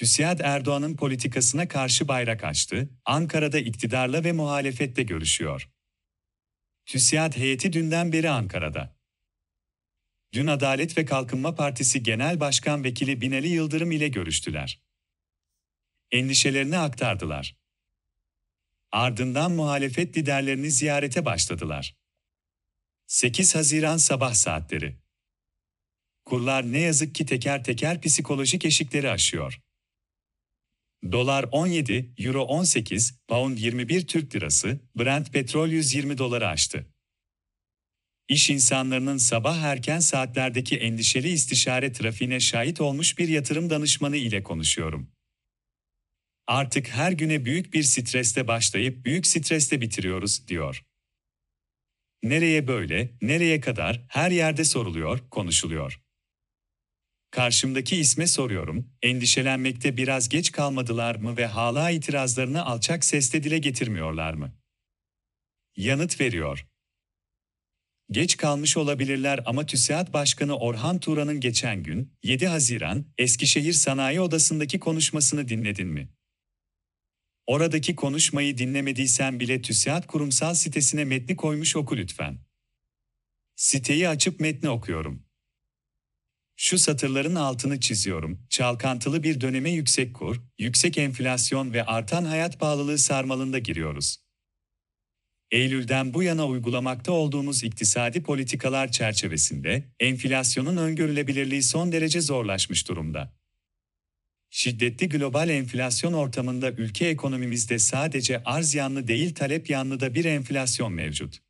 TÜSİAD Erdoğan'ın politikasına karşı bayrak açtı, Ankara'da iktidarla ve muhalefette görüşüyor. TÜSİAD heyeti dünden beri Ankara'da. Dün Adalet ve Kalkınma Partisi Genel Başkan Vekili Binali Yıldırım ile görüştüler. Endişelerini aktardılar. Ardından muhalefet liderlerini ziyarete başladılar. 8 Haziran sabah saatleri. Kurlar ne yazık ki teker teker psikolojik eşikleri aşıyor. Dolar 17, Euro 18, Pound 21 Türk Lirası, Brent petrol 120 doları aştı. İş insanlarının sabah erken saatlerdeki endişeli istişare trafiğine şahit olmuş bir yatırım danışmanı ile konuşuyorum. Artık her güne büyük bir stresle başlayıp büyük stresle bitiriyoruz, diyor. Nereye böyle, nereye kadar, her yerde soruluyor, konuşuluyor. Karşımdaki isme soruyorum, endişelenmekte biraz geç kalmadılar mı ve hala itirazlarını alçak sesle dile getirmiyorlar mı? Yanıt veriyor. Geç kalmış olabilirler ama TÜSİAD Başkanı Orhan Turan'ın geçen gün, 7 Haziran, Eskişehir Sanayi Odası'ndaki konuşmasını dinledin mi? Oradaki konuşmayı dinlemediysen bile TÜSİAD kurumsal sitesine metni koymuş oku lütfen. Siteyi açıp metni okuyorum. Şu satırların altını çiziyorum. Çalkantılı bir döneme yüksek kur, yüksek enflasyon ve artan hayat pahalılığı sarmalında giriyoruz. Eylül'den bu yana uygulamakta olduğumuz iktisadi politikalar çerçevesinde enflasyonun öngörülebilirliği son derece zorlaşmış durumda. Şiddetli global enflasyon ortamında ülke ekonomimizde sadece arz yanlı değil talep yanlı da bir enflasyon mevcut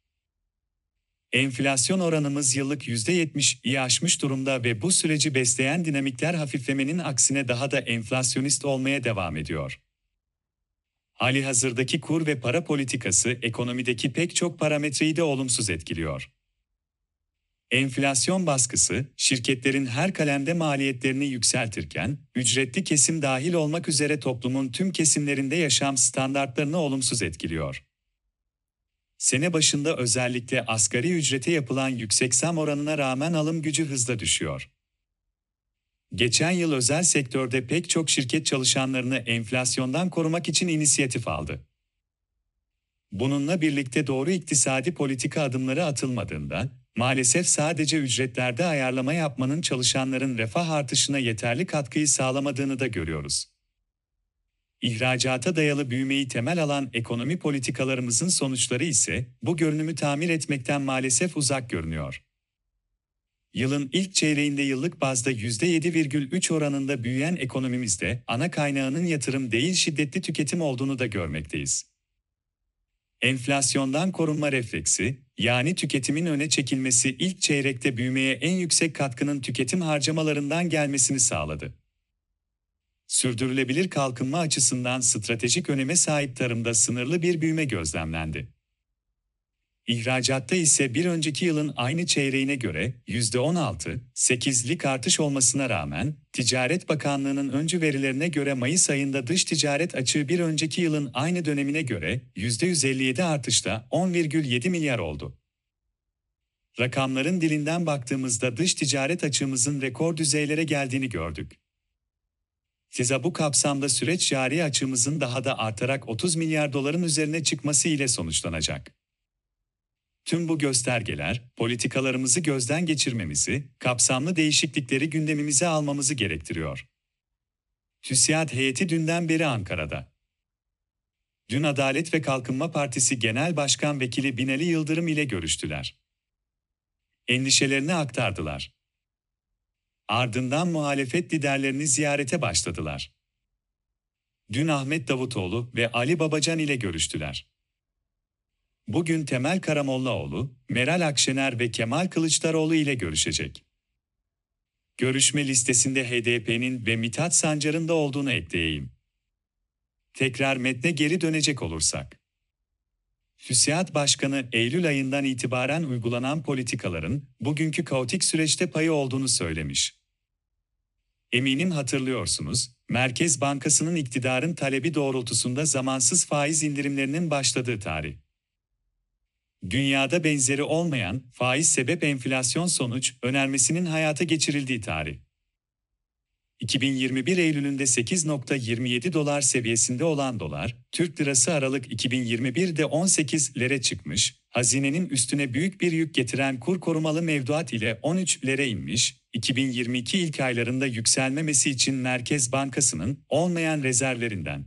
enflasyon oranımız yıllık %70'i aşmış durumda ve bu süreci besleyen dinamikler hafiflemenin aksine daha da enflasyonist olmaya devam ediyor. Hali hazırdaki kur ve para politikası ekonomideki pek çok parametreyi de olumsuz etkiliyor. Enflasyon baskısı, şirketlerin her kalemde maliyetlerini yükseltirken, ücretli kesim dahil olmak üzere toplumun tüm kesimlerinde yaşam standartlarını olumsuz etkiliyor. Sene başında özellikle asgari ücrete yapılan yüksek zam oranına rağmen alım gücü hızla düşüyor. Geçen yıl özel sektörde pek çok şirket çalışanlarını enflasyondan korumak için inisiyatif aldı. Bununla birlikte doğru iktisadi politika adımları atılmadığından maalesef sadece ücretlerde ayarlama yapmanın çalışanların refah artışına yeterli katkıyı sağlamadığını da görüyoruz. İhracata dayalı büyümeyi temel alan ekonomi politikalarımızın sonuçları ise bu görünümü tamir etmekten maalesef uzak görünüyor. Yılın ilk çeyreğinde yıllık bazda %7,3 oranında büyüyen ekonomimizde ana kaynağının yatırım değil şiddetli tüketim olduğunu da görmekteyiz. Enflasyondan korunma refleksi, yani tüketimin öne çekilmesi ilk çeyrekte büyümeye en yüksek katkının tüketim harcamalarından gelmesini sağladı sürdürülebilir kalkınma açısından stratejik öneme sahip tarımda sınırlı bir büyüme gözlemlendi. İhracatta ise bir önceki yılın aynı çeyreğine göre %16-8'lik artış olmasına rağmen, Ticaret Bakanlığı'nın öncü verilerine göre Mayıs ayında dış ticaret açığı bir önceki yılın aynı dönemine göre %157 artışla 10,7 milyar oldu. Rakamların dilinden baktığımızda dış ticaret açığımızın rekor düzeylere geldiğini gördük. Size bu kapsamda süreç cari açımızın daha da artarak 30 milyar doların üzerine çıkması ile sonuçlanacak. Tüm bu göstergeler, politikalarımızı gözden geçirmemizi, kapsamlı değişiklikleri gündemimize almamızı gerektiriyor. TÜSİAD heyeti dünden beri Ankara'da. Dün Adalet ve Kalkınma Partisi Genel Başkan Vekili Binali Yıldırım ile görüştüler. Endişelerini aktardılar. Ardından muhalefet liderlerini ziyarete başladılar. Dün Ahmet Davutoğlu ve Ali Babacan ile görüştüler. Bugün Temel Karamollaoğlu, Meral Akşener ve Kemal Kılıçdaroğlu ile görüşecek. Görüşme listesinde HDP'nin ve Mithat Sancar'ın da olduğunu ekleyeyim. Tekrar metne geri dönecek olursak. Füsiat Başkanı Eylül ayından itibaren uygulanan politikaların bugünkü kaotik süreçte payı olduğunu söylemiş. Eminim hatırlıyorsunuz, Merkez Bankası'nın iktidarın talebi doğrultusunda zamansız faiz indirimlerinin başladığı tarih. Dünyada benzeri olmayan faiz sebep enflasyon sonuç önermesinin hayata geçirildiği tarih. 2021 Eylül'ünde 8.27 dolar seviyesinde olan dolar, Türk lirası Aralık 2021'de 18 lere çıkmış, hazinenin üstüne büyük bir yük getiren kur korumalı mevduat ile 13 lere inmiş, 2022 ilk aylarında yükselmemesi için Merkez Bankası'nın olmayan rezervlerinden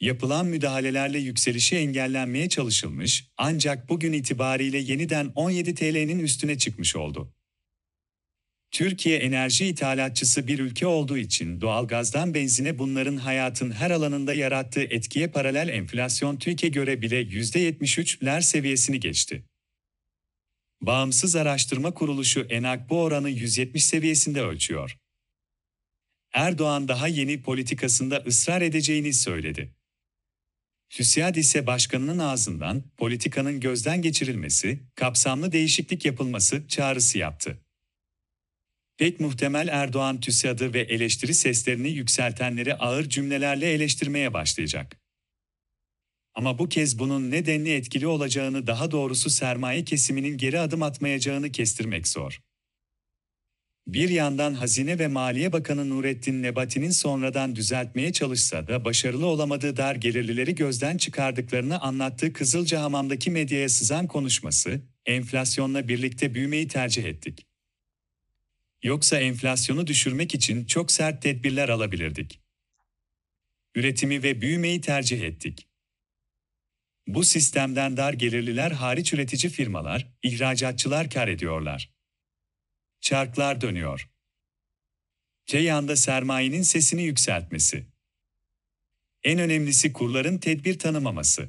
yapılan müdahalelerle yükselişi engellenmeye çalışılmış ancak bugün itibariyle yeniden 17 TL'nin üstüne çıkmış oldu. Türkiye enerji ithalatçısı bir ülke olduğu için doğal gazdan benzine bunların hayatın her alanında yarattığı etkiye paralel enflasyon TÜİK'e göre bile %73'ler seviyesini geçti. Bağımsız araştırma kuruluşu ENAK bu oranı 170 seviyesinde ölçüyor. Erdoğan daha yeni politikasında ısrar edeceğini söyledi. Hüsiyad ise başkanının ağzından politikanın gözden geçirilmesi, kapsamlı değişiklik yapılması çağrısı yaptı pek muhtemel Erdoğan TÜSİAD'ı ve eleştiri seslerini yükseltenleri ağır cümlelerle eleştirmeye başlayacak. Ama bu kez bunun ne denli etkili olacağını daha doğrusu sermaye kesiminin geri adım atmayacağını kestirmek zor. Bir yandan Hazine ve Maliye Bakanı Nurettin Nebati'nin sonradan düzeltmeye çalışsa da başarılı olamadığı dar gelirlileri gözden çıkardıklarını anlattığı Kızılcahamam'daki medyaya sızan konuşması, enflasyonla birlikte büyümeyi tercih ettik Yoksa enflasyonu düşürmek için çok sert tedbirler alabilirdik. Üretimi ve büyümeyi tercih ettik. Bu sistemden dar gelirliler hariç üretici firmalar, ihracatçılar kar ediyorlar. Çarklar dönüyor. Ceyhan'da sermayenin sesini yükseltmesi. En önemlisi kurların tedbir tanımaması.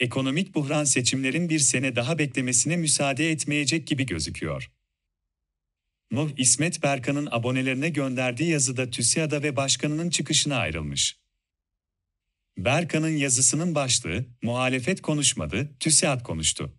Ekonomik buhran seçimlerin bir sene daha beklemesine müsaade etmeyecek gibi gözüküyor. Nuh İsmet Berkan'ın abonelerine gönderdiği yazıda TÜSİAD'a ve başkanının çıkışına ayrılmış. Berkan'ın yazısının başlığı, muhalefet konuşmadı, TÜSİAD konuştu.